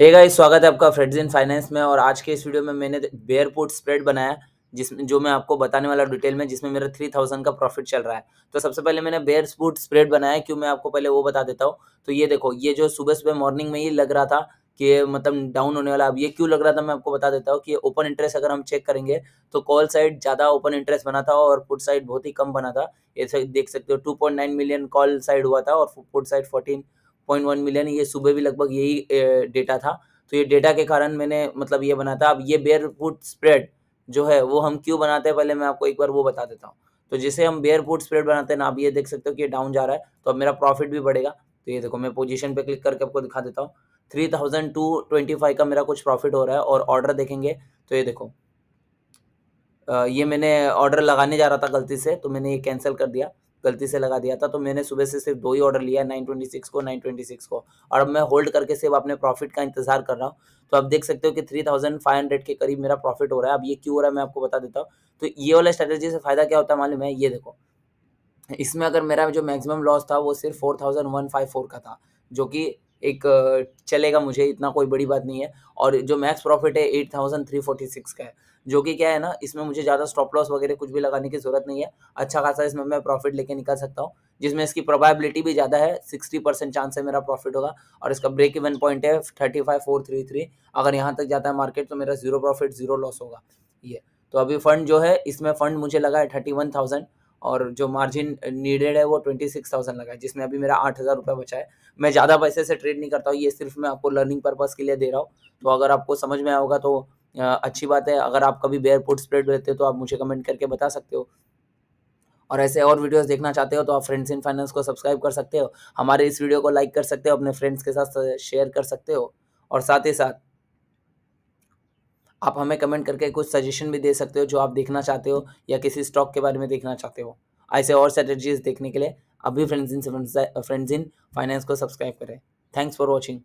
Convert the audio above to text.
hey guys स्वागत है आपका फ्रेड्स इन फाइनेंस में और आज के इस वीडियो में मैंने बेयरपुट स्प्रेड बनाया जिसमें जो मैं आपको बताने वाला डिटेल में जिसमें मेरा थ्री थाउजेंड का प्रॉफिट चल रहा है तो सबसे पहले मैंने बेयर स्प्रेड बनाया क्यों मैं आपको पहले वो बता देता हूँ तो ये देखो ये जो सुबह सुबह मॉर्निंग में ही लग रहा था कि मतलब डाउन होने वाला अब ये क्यों लग रहा था मैं आपको बता देता हूँ कि ओपन इंटरेस्ट अगर हम चेक करेंगे तो कॉल साइड ज़्यादा ओपन इंटरेस्ट बना था और पुट साइड बहुत ही कम बना था ये देख सकते हो टू मिलियन कॉल साइड हुआ था और put side fourteen point one million ये सुबह भी लगभग यही डेटा था तो ये डेटा के कारण मैंने मतलब ये बना था अब ये बेयर फूट स्प्रेड जो है वो हम क्यों बनाते हैं पहले मैं आपको एक बार वो बता देता हूँ तो जैसे हम बेयर फूट स्प्रेड बनाते हैं ना आप ये देख सकते हो कि ये डाउन जा रहा है तो अब मेरा प्रॉफिट भी बढ़ेगा तो ये देखो मैं पोजिशन पर क्लिक करके आपको दिखा देता हूँ three thousand two twenty five का मेरा कुछ प्रॉफिट हो रहा है और ऑर्डर देखेंगे तो ये देखो ये मैंने ऑर्डर लगाने जा रहा था गलती से तो मैंने ये कैंसिल कर दिया गलती से लगा दिया था तो मैंने सुबह से सिर्फ दो ही ऑर्डर लिया नाइन ट्वेंटी सिक्स को नाइन ट्वेंटी सिक्स को और अब मैं होल्ड करके सिर्फ अपने प्रॉफिट का इंतजार कर रहा हूँ तो आप देख सकते हो कि थ्री थाउजेंड फाइव हंड्रेड के करीब मेरा प्रॉफिट हो रहा है अब ये क्यों हो रहा है मैं आपको बता देता हूँ तो ये वाला स्ट्रेटेजी से फ़ायदा क्या होता है मालूम है ये देखो इसमें अगर मेरा जो मैक्सिमम लॉस था वो सिर्फ four thousand one five four का था जो कि एक चलेगा मुझे इतना कोई बड़ी बात नहीं है और जो मैक्स प्रॉफिट है eight thousand three forty six का है जो कि क्या है ना इसमें मुझे ज़्यादा स्टॉप लॉस वगैरह कुछ भी लगाने की ज़रूरत नहीं है अच्छा खासा इसमें मैं प्रॉफिट लेके निकल सकता हूँ जिसमें इसकी प्रोबेबिलिटी भी ज़्यादा है सिक्सटी परसेंट चांस है मेरा प्रॉफिट होगा और इसका ब्रेक इवन पॉइंट है thirty five four three three अगर यहाँ तक जाता है मार्केट तो मेरा जीरो प्रॉफिट जीरो लॉस होगा ये तो अभी फंड जो है इसमें फंड मुझे लगा है थर्टी वन थाउजेंड और जो मार्जिन नीडेड है वो ट्वेंटी सिक्स थाउजेंड लगा है जिसमें अभी मेरा आठ हज़ार रुपये बचा है मैं ज़्यादा पैसे से ट्रेड नहीं करता हूँ ये सिर्फ मैं आपको लर्निंग पर्पज़ के लिए दे रहा हूँ तो अगर आपको समझ में आएगा तो अच्छी बात है अगर आप कभी बेयर फुट स्प्रेड रहते हो तो आप मुझे कमेंट करके बता सकते हो और ऐसे और वीडियोस देखना चाहते हो तो आप फ्रेंड्स इन फाइनेंस को सब्सक्राइब कर सकते हो हमारे इस वीडियो को लाइक कर सकते हो अपने फ्रेंड्स के साथ शेयर कर सकते हो और साथ ही साथ आप हमें कमेंट करके कुछ सजेशन भी दे सकते हो जो आप देखना चाहते हो या किसी स्टॉक के बारे में देखना चाहते हो ऐसे और स्ट्रेटजीज देखने के लिए अभी Friends in Friends in Finance को सब्सक्राइब करें थैंक्स फॉर वॉचिंग